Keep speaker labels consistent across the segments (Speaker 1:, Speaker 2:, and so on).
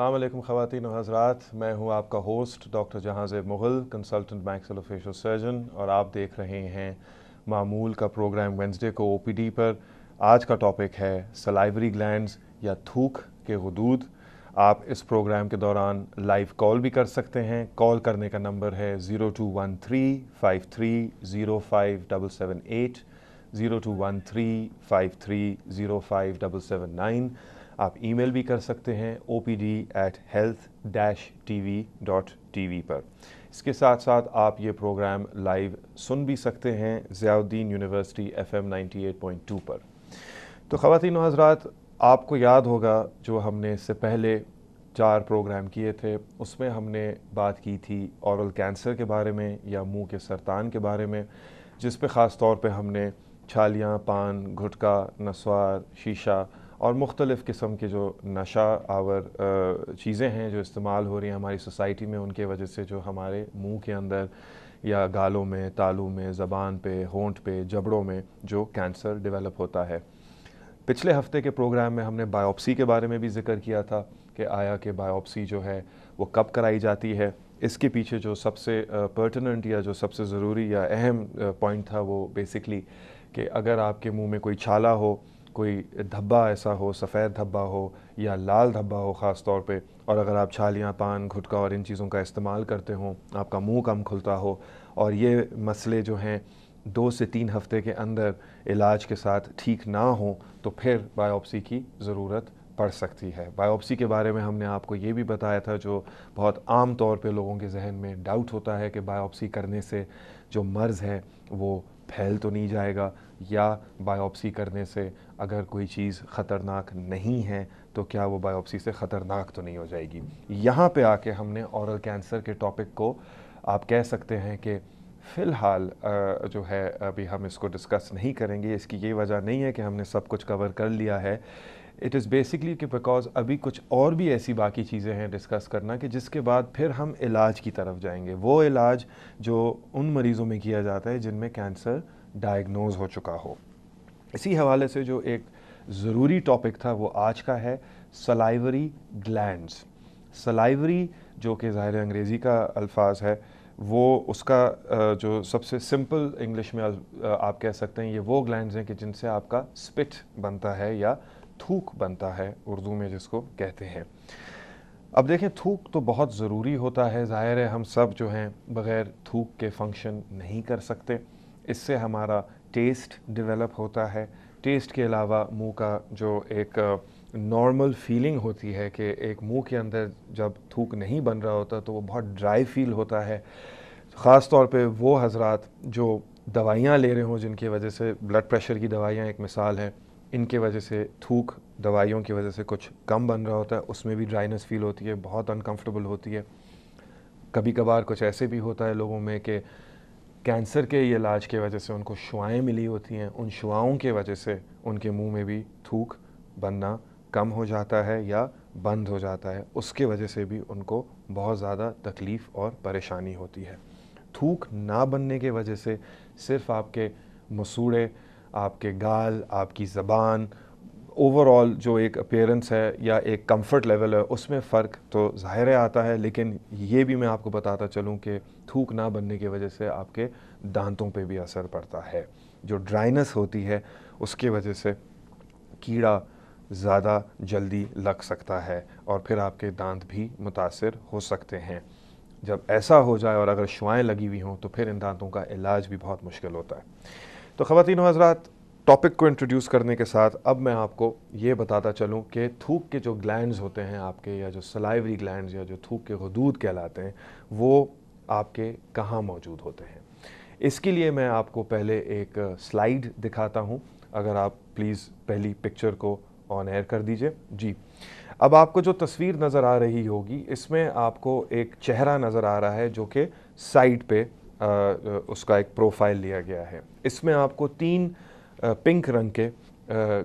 Speaker 1: अल्लाम ख़वान हजरा मैं हूँ आपका host doctor Jahanzeb Mughal consultant maxillofacial surgeon और आप देख रहे हैं मामूल का प्रोग्राम वेंसडे को ओपीडी पर आज का टॉपिक है सलाइवरी ग्लैंड्स या थूक के हदूद आप इस प्रोग्राम के दौरान लाइव कॉल भी कर सकते हैं कॉल करने का नंबर है zero two one three five three zero five double seven eight zero two one three five three zero five double seven nine आप ईमेल भी कर सकते हैं O P D at health dash T V dot T V पर इसके साथ साथ आप ये प्रोग्राम लाइव सुन भी सकते हैं Ziauddin university F M ninety eight point two पर तो ख़वान हजरात आपको याद होगा जो हमने इससे पहले चार प्रोग्राम किए थे उसमें हमने बात की थी औरल कैंसर के बारे में या मुंह के सरतान के बारे में जिस पे ख़ास तौर पे हमने छालियाँ पान घुटका नस्वार शीशा और मुख्तलिफ़ किस्म के जो नशा आवर चीज़ें हैं जो इस्तेमाल हो रही हैं हमारी सोसाइटी में उनके वजह से जो हमारे मुंह के अंदर या गालों में तालू में ज़बान पे होंठ पे जबड़ों में जो कैंसर डेवलप होता है पिछले हफ्ते के प्रोग्राम में हमने बायोप्सी के बारे में भी जिक्र किया था कि आया कि बायोप्सी जो है वो कब कराई जाती है इसके पीछे जो सबसे पर्टनेंट या जो सबसे ज़रूरी या अहम पॉइंट था वो बेसिकली कि अगर आपके मुंह में कोई छाला हो कोई धब्बा ऐसा हो सफ़ेद धब्बा हो या लाल धब्बा हो ख़ास तौर पे और अगर आप छालियाँ पान घुटका और इन चीज़ों का इस्तेमाल करते हों आपका मुंह कम खुलता हो और ये मसले जो हैं दो से तीन हफ्ते के अंदर इलाज के साथ ठीक ना हो तो फिर बायोप्सी की ज़रूरत पड़ सकती है बायोप्सी के बारे में हमने आपको ये भी बताया था जो बहुत आम तौर पे लोगों के जहन में डाउट होता है कि बायोप्सी करने से जो मर्ज़ है वो फैल तो नहीं जाएगा या बायोप्सी करने से अगर कोई चीज़ ख़तरनाक नहीं है तो क्या वो बायोप्सी से ख़तरनाक तो नहीं हो जाएगी यहाँ पे आके हमने औरल कैंसर के टॉपिक को आप कह सकते हैं कि फ़िलहाल जो है अभी हम इसको डिस्कस नहीं करेंगे इसकी ये वजह नहीं है कि हमने सब कुछ कवर कर लिया है इट इज़ बेसिकली कि बिकॉज अभी कुछ और भी ऐसी बाकी चीज़ें हैं डिस्कस करना कि जिसके बाद फिर हम इलाज की तरफ जाएंगे वो इलाज जो उन मरीज़ों में किया जाता है जिनमें कैंसर डायग्नोज हो चुका हो इसी हवाले से जो एक ज़रूरी टॉपिक था वो आज का है सलाइवरी ग्लैंड्स सलाइवरी जो कि ज़ाहिर अंग्रेज़ी का अल्फाज है वो उसका जो सबसे सिंपल इंग्लिश में आप कह सकते हैं ये वो ग्लैंड्स हैं कि जिनसे आपका स्पिट बनता है या थूक बनता है उर्दू में जिसको कहते हैं अब देखें थूक तो बहुत ज़रूरी होता है ज़ाहिर है हम सब जो हैं बग़ैर थूक के फंक्शन नहीं कर सकते इससे हमारा टेस्ट डेवलप होता है टेस्ट के अलावा मुंह का जो एक नॉर्मल फीलिंग होती है कि एक मुंह के अंदर जब थूक नहीं बन रहा होता तो वो बहुत ड्राई फील होता है ख़ास तौर पे वो हजरात जो दवाइयाँ ले रहे हों जिनकी वजह से ब्लड प्रेशर की दवाइयाँ एक मिसाल है इनके वजह से थूक दवाइयों की वजह से कुछ कम बन रहा होता है उसमें भी ड्राइनेस फील होती है बहुत अनकम्फर्टेबल होती है कभी कभार कुछ ऐसे भी होता है लोगों में कि कैंसर के इलाज के वजह से उनको शुआएँ मिली होती हैं उन शुआओं के वजह से उनके मुंह में भी थूक बनना कम हो जाता है या बंद हो जाता है उसके वजह से भी उनको बहुत ज़्यादा तकलीफ़ और परेशानी होती है थूक ना बनने के वजह से सिर्फ आपके मसूड़े आपके गाल आपकी ज़बान ओवरऑल जो एक अपेयरेंस है या एक कंफर्ट लेवल है उसमें फ़र्क तो ज़ाहिर आता है लेकिन ये भी मैं आपको बताता चलूँ कि थूक ना बनने की वजह से आपके दांतों पे भी असर पड़ता है जो ड्राइनेस होती है उसके वजह से कीड़ा ज़्यादा जल्दी लग सकता है और फिर आपके दांत भी मुतासर हो सकते हैं जब ऐसा हो जाए और अगर शुआएँ लगी हुई हों तो फिर इन दांतों का इलाज भी बहुत मुश्किल होता है तो ख़वान हजरात टॉपिक को इंट्रोड्यूस करने के साथ अब मैं आपको ये बताता चलूं कि थूक के जो ग्लैंड्स होते हैं आपके या जो सलाइवरी ग्लैंड्स या जो थूक के हदूद कहलाते हैं वो आपके कहाँ मौजूद होते हैं इसके लिए मैं आपको पहले एक स्लाइड दिखाता हूँ अगर आप प्लीज़ पहली पिक्चर को ऑन एयर कर दीजिए जी अब आपको जो तस्वीर नज़र आ रही होगी इसमें आपको एक चेहरा नज़र आ रहा है जो कि साइड पे आ, उसका एक प्रोफाइल लिया गया है इसमें आपको तीन आ, पिंक रंग के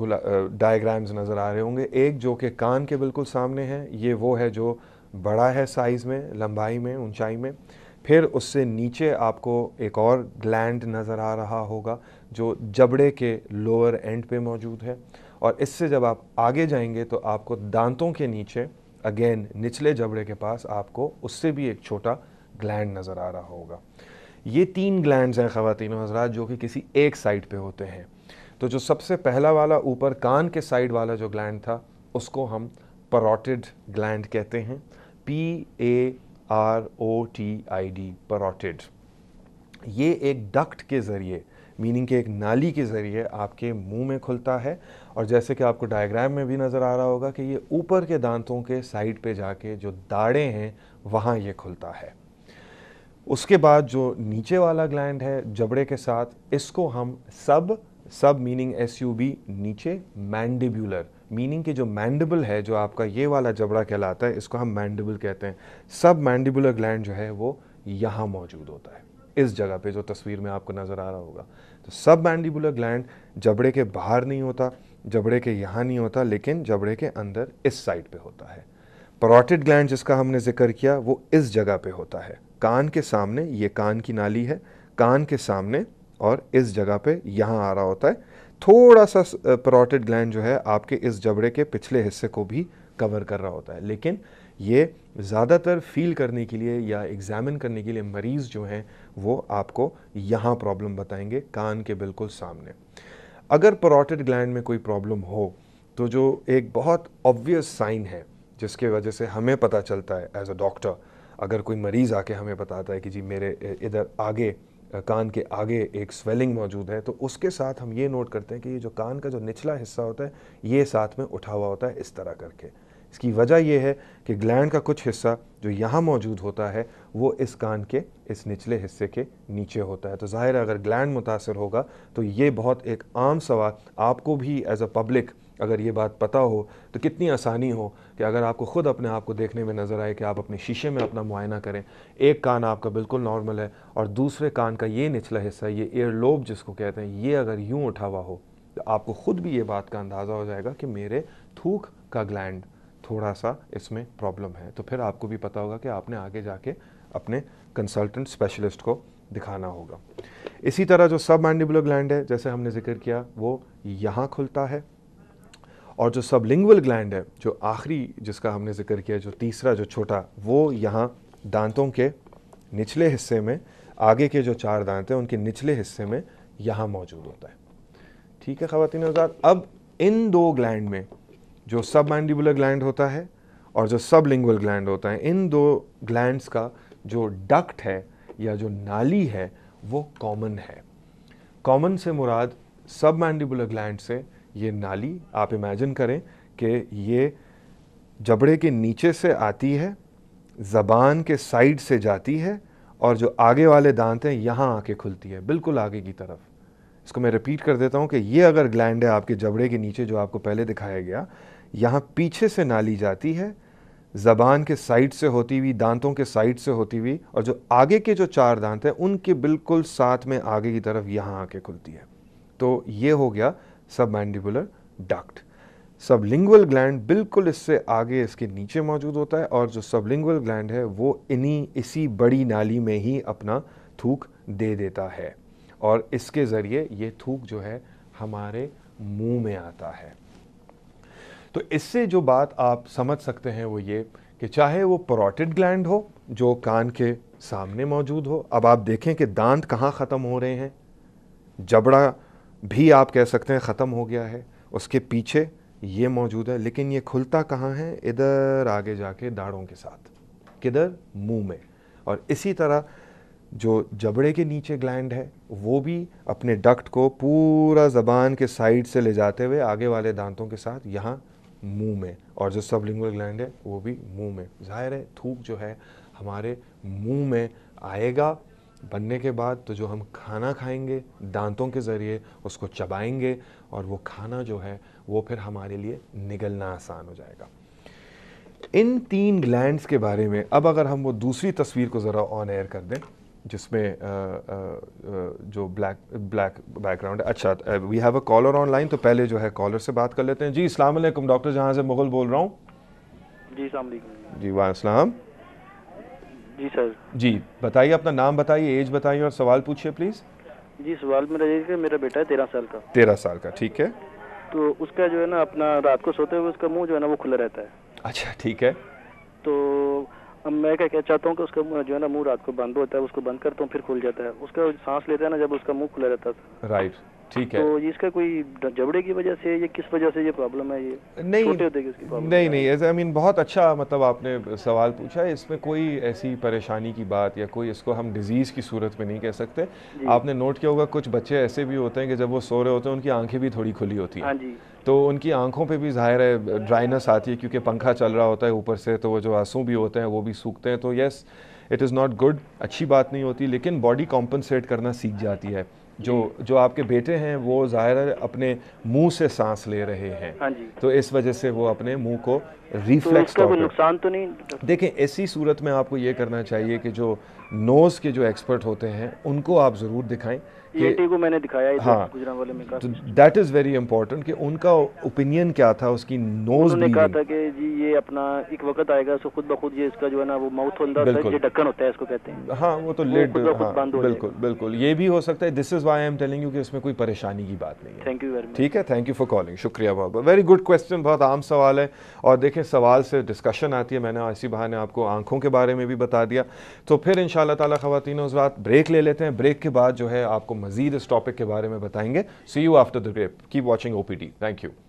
Speaker 1: गुला डायग्राम्स नज़र आ रहे होंगे एक जो कि कान के बिल्कुल सामने है ये वो है जो बड़ा है साइज़ में लंबाई में ऊंचाई में फिर उससे नीचे आपको एक और ग्लैंड नज़र आ रहा होगा जो जबड़े के लोअर एंड पे मौजूद है और इससे जब आप आगे जाएंगे तो आपको दांतों के नीचे अगेन निचले जबड़े के पास आपको उससे भी एक छोटा ग्लैंड नज़र आ रहा होगा ये तीन ग्लैंड्स हैं ख़वान हजरात जो कि किसी एक साइड पे होते हैं तो जो सबसे पहला वाला ऊपर कान के साइड वाला जो ग्लैंड था उसको हम परोटिड ग्लैंड कहते हैं P A R O T I D parotid ये एक डक्ट के ज़रिए मीनिंग के एक नाली के ज़रिए आपके मुंह में खुलता है और जैसे कि आपको डायग्राम में भी नज़र आ रहा होगा कि ये ऊपर के दांतों के साइड पे जाके जो दाड़े हैं वहाँ ये खुलता है उसके बाद जो नीचे वाला ग्लैंड है जबड़े के साथ इसको हम सब sub meaning S U B नीचे मैंडिब्यूलर मीनिंग के जो मैंडिबल है जो आपका ये वाला जबड़ा कहलाता है इसको हम मैंडिबल कहते हैं सब मैंडिबुलर ग्लैंड जो है वो यहाँ मौजूद होता है इस जगह पे जो तस्वीर में आपको नज़र आ रहा होगा तो सब मैंडिबुलर ग्लैंड जबड़े के बाहर नहीं होता जबड़े के यहाँ नहीं होता लेकिन जबड़े के अंदर इस साइड पे होता है परोटिड ग्लैंड जिसका हमने जिक्र किया वो इस जगह पे होता है कान के सामने ये कान की नाली है कान के सामने और इस जगह पे यहाँ आ रहा होता है थोड़ा सा परोटेड ग्लैंड जो है आपके इस जबड़े के पिछले हिस्से को भी कवर कर रहा होता है लेकिन ये ज़्यादातर फील करने के लिए या एग्ज़ामिन करने के लिए मरीज़ जो हैं वो आपको यहाँ प्रॉब्लम बताएंगे कान के बिल्कुल सामने अगर परोटेड ग्लैंड में कोई प्रॉब्लम हो तो जो एक बहुत ऑब्वियस साइन है जिसके वजह से हमें पता चलता है एज अ डॉक्टर अगर कोई मरीज़ आके हमें बताता है कि जी मेरे इधर आगे कान के आगे एक स्वेलिंग मौजूद है तो उसके साथ हम ये नोट करते हैं कि ये जो कान का जो निचला हिस्सा होता है ये साथ में उठा हुआ होता है इस तरह करके इसकी वजह यह है कि ग्लैंड का कुछ हिस्सा जो यहाँ मौजूद होता है वो इस कान के इस निचले हिस्से के नीचे होता है तो ज़ाहिर है अगर ग्लैंड मुतासर होगा तो ये बहुत एक आम सवाल आपको भी एज अ पब्लिक अगर ये बात पता हो तो कितनी आसानी हो कि अगर आपको ख़ुद अपने आप को देखने में नज़र आए कि आप अपने शीशे में अपना मुआयना करें एक कान आपका बिल्कुल नॉर्मल है और दूसरे कान का ये निचला हिस्सा ये एयर लोब जिसको कहते हैं ये अगर यूँ उठा हुआ हो तो आपको ख़ुद भी ये बात का अंदाज़ा हो जाएगा कि मेरे थूक का ग्लैंड थोड़ा सा इसमें प्रॉब्लम है तो फिर आपको भी पता होगा कि आपने आगे जाके अपने कंसल्टेंट स्पेशलिस्ट को दिखाना होगा इसी तरह जो सब मैंडिबुलर ग्लैंड है जैसे हमने जिक्र किया वो यहाँ खुलता है और जो सब सबलिंगुअल ग्लैंड है जो आखिरी जिसका हमने जिक्र किया जो तीसरा जो छोटा वो यहाँ दांतों के निचले हिस्से में आगे के जो चार दांत हैं उनके निचले हिस्से में यहाँ मौजूद होता है ठीक है ख़वान आजाद अब इन दो ग्लैंड में जो सब मैंडिबुलर ग्लैंड होता है और जो सब लिंगुअल ग्लैंड होता है इन दो ग्लैंड का जो डक्ट है या जो नाली है वो कॉमन है कॉमन से मुराद सब मैंडिबुलर ग्लैंड से ये नाली आप इमेजिन करें कि ये जबड़े के नीचे से आती है ज़बान के साइड से जाती है और जो आगे वाले दांत हैं यहाँ आके खुलती है बिल्कुल आगे की तरफ इसको मैं रिपीट कर देता हूँ कि ये अगर ग्लैंड है आपके जबड़े के नीचे जो आपको पहले दिखाया गया यहाँ पीछे से नाली जाती है ज़बान के साइड से होती हुई दांतों के साइड से होती हुई और जो आगे के जो चार दांत हैं उनके बिल्कुल साथ में आगे की तरफ यहाँ आके खुलती है तो ये हो गया सबमैंडिबुलर डक्ट सबलिंगुअल ग्लैंड बिल्कुल इससे आगे इसके नीचे मौजूद होता है और जो सबलिंगुअल ग्लैंड है वो इन्हीं इसी बड़ी नाली में ही अपना थूक दे देता है और इसके ज़रिए ये थूक जो है हमारे मुंह में आता है तो इससे जो बात आप समझ सकते हैं वो ये कि चाहे वो प्रोटेड ग्लैंड हो जो कान के सामने मौजूद हो अब आप देखें कि दांत कहाँ ख़त्म हो रहे हैं जबड़ा भी आप कह सकते हैं ख़त्म हो गया है उसके पीछे ये मौजूद है लेकिन ये खुलता कहाँ है इधर आगे जाके दाढ़ों के साथ किधर मुंह में और इसी तरह जो जबड़े के नीचे ग्लैंड है वो भी अपने डक्ट को पूरा ज़बान के साइड से ले जाते हुए आगे वाले दांतों के साथ यहाँ मुंह में और जो सबलिंगुअल ग्लैंड है वो भी मुंह में जाहिर है थूक जो है हमारे मुंह में आएगा बनने के बाद तो जो हम खाना खाएंगे दांतों के ज़रिए उसको चबाएंगे और वो खाना जो है वो फिर हमारे लिए निगलना आसान हो जाएगा इन तीन ग्लैंड्स के बारे में अब अगर हम वो दूसरी तस्वीर को ज़रा ऑन एयर कर दें जिसमें जो ब्लैक ब्लैक बैकग्राउंड है अच्छा we have a caller online तो पहले जो है कॉलर से बात कर लेते हैं जी अलैक्म डॉक्टर जहाँ से मुगल बोल रहा हूँ जी सलाम जी वाह जी सर जी बताइए अपना नाम बताइए एज बताइए और सवाल पूछिए प्लीज़ जी सवाल मेरा ये मेरा बेटा है तेरह साल का तेरह साल का ठीक है तो उसका जो है ना अपना रात को सोते हुए उसका मुंह जो है ना वो खुला रहता है अच्छा ठीक है तो अब मैं क्या कहना चाहता हूँ कि उसका जो है ना मुंह रात को बंद होता है उसको बंद करता हूँ फिर खुल जाता है उसका सांस लेता है ना जब उसका मुंह खुला रहता था राइट ठीक है तो इसका कोई जबड़े की वजह से ये किस वजह से ये प्रॉब्लम है ये नहीं नहीं नहीं आई मीन बहुत अच्छा मतलब आपने सवाल पूछा है इसमें कोई ऐसी परेशानी की बात या कोई इसको हम डिजीज़ की सूरत में नहीं कह सकते आपने नोट किया होगा कुछ बच्चे ऐसे भी होते हैं कि जब वो सो रहे होते हैं उनकी आंखें भी थोड़ी खुली होती है हाँ तो उनकी आंखों पे भी जाहिर है ड्राइनेस आती है क्योंकि पंखा चल रहा होता है ऊपर से तो वो जो आंसू भी होते हैं वो भी सूखते हैं तो yes it is not good अच्छी बात नहीं होती लेकिन बॉडी कॉम्पनसेट करना सीख जाती है जो जो आपके बेटे हैं वो ज़ाहिर अपने मुंह से सांस ले रहे हैं हाँ जी। तो इस वजह से वो अपने मुंह को रिफ्लेक्स तो नुकसान तो नहीं देखें ऐसी सूरत में आपको ये करना चाहिए कि जो नोज़ के जो एक्सपर्ट होते हैं उनको आप ज़रूर दिखाएं दैट इज़ वेरी इंपॉर्टेंट कि उनका ओपिनियन क्या था उसकी नोज कहा था कि जी ये अपना एक वक्त आएगा सो खुद ब खुद ये इसका जो है ना वो माउथ ये ढक्कन होता है इसको कहते हैं हाँ वो तो लेट हाँ, बिल्कुल बिल्कुल ये भी हो सकता है this is I am telling you कि इसमें कोई परेशानी की बात नहीं है थैंक यू वेरी ठीक है थैंक यू फॉर कॉलिंग शुक्रिया बहुत वेरी गुड क्वेश्चन बहुत आम सवाल है और देखें सवाल से डिस्कशन आती है मैंने इसी बहाने आपको आंखों के बारे में भी बता दिया तो फिर इन शाह तला खातिन उस बात ब्रेक ले लेते हैं ब्रेक के बाद जो है आपको मजीद इस टॉपिक के बारे में बताएंगे सी यू आफ्टर द ग्रेप keep watching OPD thank you